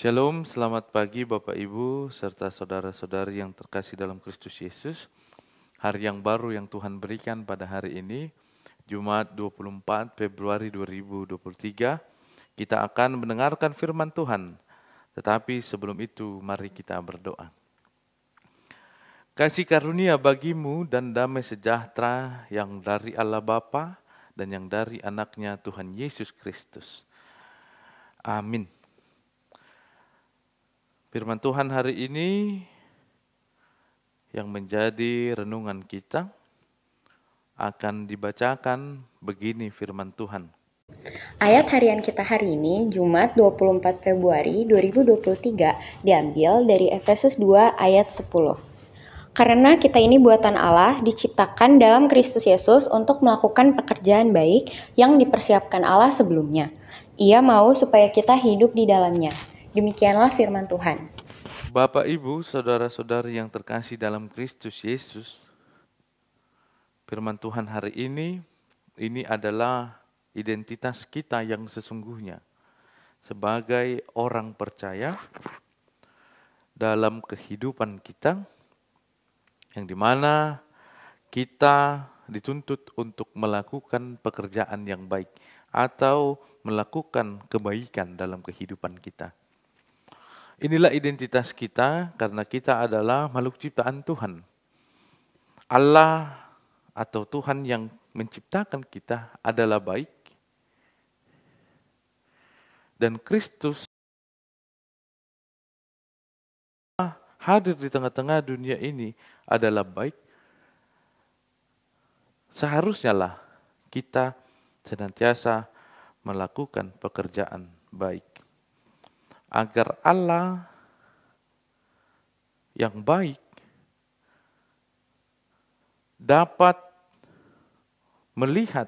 Shalom, selamat pagi Bapak Ibu serta saudara-saudari yang terkasih dalam Kristus Yesus. Hari yang baru yang Tuhan berikan pada hari ini, Jumat 24 Februari 2023, kita akan mendengarkan firman Tuhan. Tetapi sebelum itu, mari kita berdoa. Kasih karunia bagimu dan damai sejahtera yang dari Allah Bapa dan yang dari anaknya Tuhan Yesus Kristus. Amin. Firman Tuhan hari ini yang menjadi renungan kita akan dibacakan begini firman Tuhan. Ayat harian kita hari ini, Jumat 24 Februari 2023, diambil dari Efesus 2 ayat 10. Karena kita ini buatan Allah, diciptakan dalam Kristus Yesus untuk melakukan pekerjaan baik yang dipersiapkan Allah sebelumnya. Ia mau supaya kita hidup di dalamnya. Demikianlah firman Tuhan. Bapak, Ibu, saudara-saudari yang terkasih dalam Kristus Yesus, firman Tuhan hari ini, ini adalah identitas kita yang sesungguhnya sebagai orang percaya dalam kehidupan kita, yang dimana kita dituntut untuk melakukan pekerjaan yang baik atau melakukan kebaikan dalam kehidupan kita. Inilah identitas kita karena kita adalah makhluk ciptaan Tuhan. Allah atau Tuhan yang menciptakan kita adalah baik. Dan Kristus hadir di tengah-tengah dunia ini adalah baik. Seharusnya lah kita senantiasa melakukan pekerjaan baik agar Allah yang baik dapat melihat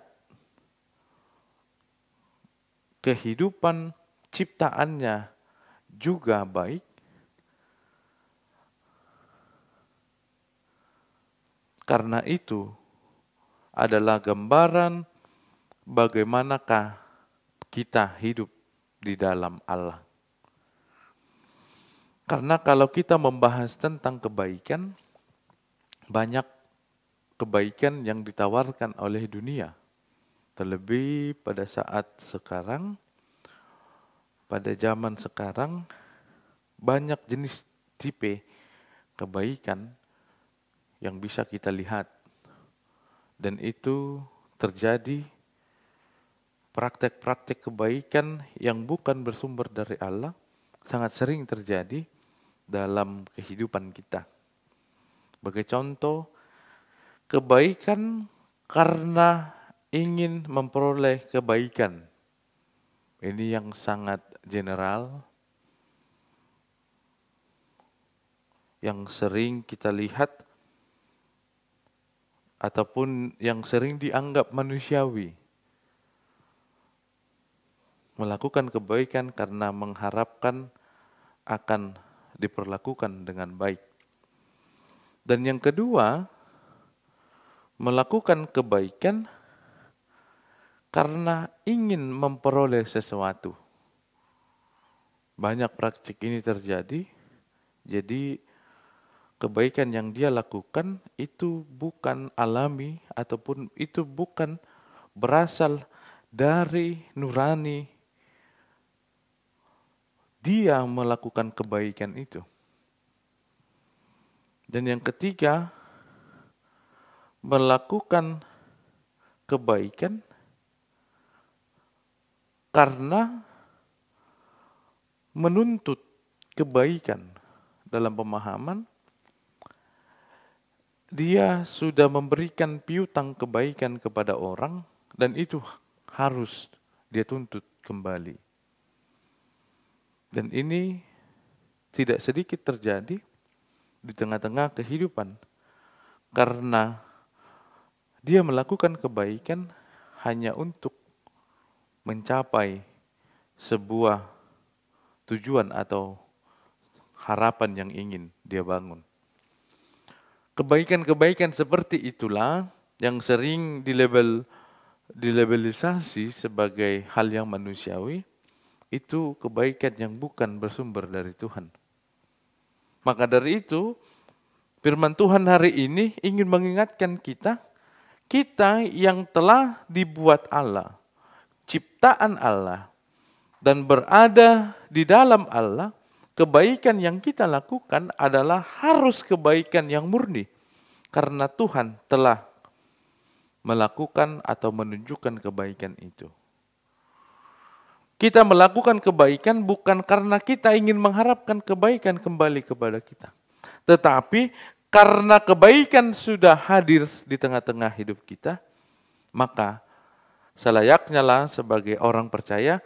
kehidupan ciptaannya juga baik, karena itu adalah gambaran bagaimanakah kita hidup di dalam Allah. Karena kalau kita membahas tentang kebaikan, banyak kebaikan yang ditawarkan oleh dunia. Terlebih pada saat sekarang, pada zaman sekarang, banyak jenis tipe kebaikan yang bisa kita lihat. Dan itu terjadi praktek-praktek kebaikan yang bukan bersumber dari Allah, sangat sering terjadi dalam kehidupan kita. Sebagai contoh, kebaikan karena ingin memperoleh kebaikan. Ini yang sangat general, yang sering kita lihat, ataupun yang sering dianggap manusiawi. Melakukan kebaikan karena mengharapkan akan diperlakukan dengan baik. Dan yang kedua, melakukan kebaikan karena ingin memperoleh sesuatu. Banyak praktik ini terjadi, jadi kebaikan yang dia lakukan itu bukan alami ataupun itu bukan berasal dari nurani dia melakukan kebaikan itu. Dan yang ketiga, melakukan kebaikan karena menuntut kebaikan dalam pemahaman dia sudah memberikan piutang kebaikan kepada orang dan itu harus dia tuntut kembali. Dan ini tidak sedikit terjadi di tengah-tengah kehidupan. Karena dia melakukan kebaikan hanya untuk mencapai sebuah tujuan atau harapan yang ingin dia bangun. Kebaikan-kebaikan seperti itulah yang sering dilabel dilabelisasi sebagai hal yang manusiawi, itu kebaikan yang bukan bersumber dari Tuhan. Maka dari itu, firman Tuhan hari ini ingin mengingatkan kita, kita yang telah dibuat Allah, ciptaan Allah, dan berada di dalam Allah, kebaikan yang kita lakukan adalah harus kebaikan yang murni. Karena Tuhan telah melakukan atau menunjukkan kebaikan itu. Kita melakukan kebaikan bukan karena kita ingin mengharapkan kebaikan kembali kepada kita. Tetapi karena kebaikan sudah hadir di tengah-tengah hidup kita, maka selayaknya lah sebagai orang percaya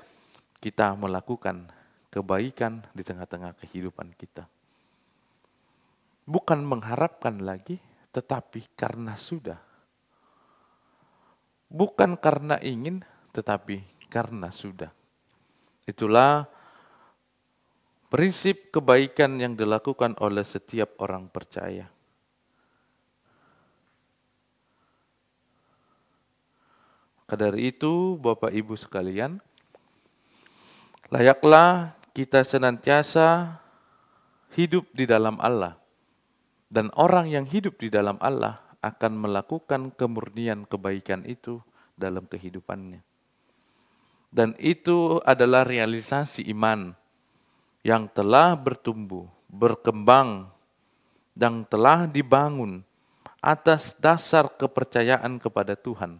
kita melakukan kebaikan di tengah-tengah kehidupan kita. Bukan mengharapkan lagi, tetapi karena sudah. Bukan karena ingin, tetapi karena sudah. Itulah prinsip kebaikan yang dilakukan oleh setiap orang percaya. Maka dari itu, Bapak Ibu sekalian, layaklah kita senantiasa hidup di dalam Allah. Dan orang yang hidup di dalam Allah akan melakukan kemurnian kebaikan itu dalam kehidupannya. Dan itu adalah realisasi iman yang telah bertumbuh, berkembang, dan telah dibangun atas dasar kepercayaan kepada Tuhan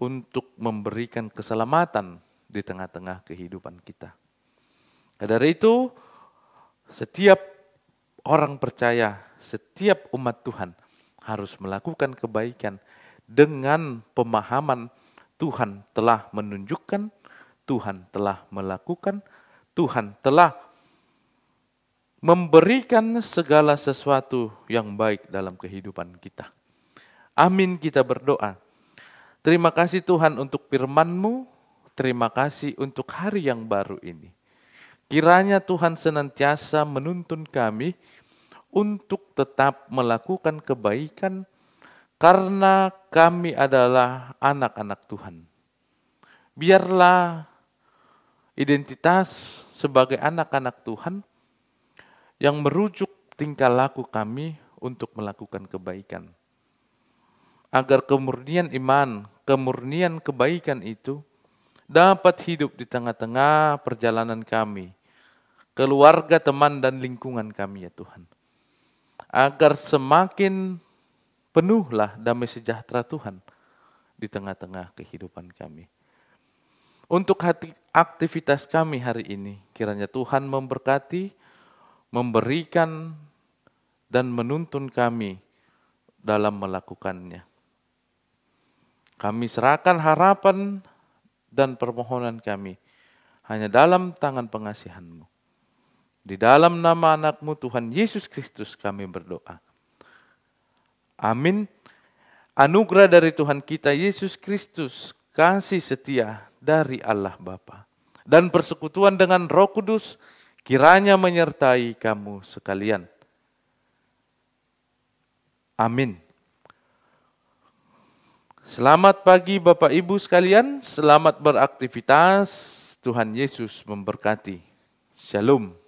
untuk memberikan keselamatan di tengah-tengah kehidupan kita. Nah, dari itu, setiap orang percaya, setiap umat Tuhan harus melakukan kebaikan dengan pemahaman Tuhan telah menunjukkan, Tuhan telah melakukan, Tuhan telah memberikan segala sesuatu yang baik dalam kehidupan kita. Amin kita berdoa. Terima kasih Tuhan untuk firman-Mu, terima kasih untuk hari yang baru ini. Kiranya Tuhan senantiasa menuntun kami untuk tetap melakukan kebaikan, karena kami adalah anak-anak Tuhan. Biarlah identitas sebagai anak-anak Tuhan yang merujuk tingkah laku kami untuk melakukan kebaikan. Agar kemurnian iman, kemurnian kebaikan itu dapat hidup di tengah-tengah perjalanan kami, keluarga, teman, dan lingkungan kami ya Tuhan. Agar semakin Penuhlah damai sejahtera Tuhan di tengah-tengah kehidupan kami. Untuk hati aktivitas kami hari ini, kiranya Tuhan memberkati, memberikan, dan menuntun kami dalam melakukannya. Kami serahkan harapan dan permohonan kami hanya dalam tangan pengasihanmu. Di dalam nama anakmu Tuhan Yesus Kristus kami berdoa. Amin. Anugerah dari Tuhan kita Yesus Kristus, kasih setia dari Allah Bapa dan persekutuan dengan Roh Kudus kiranya menyertai kamu sekalian. Amin. Selamat pagi Bapak Ibu sekalian, selamat beraktivitas. Tuhan Yesus memberkati. Shalom.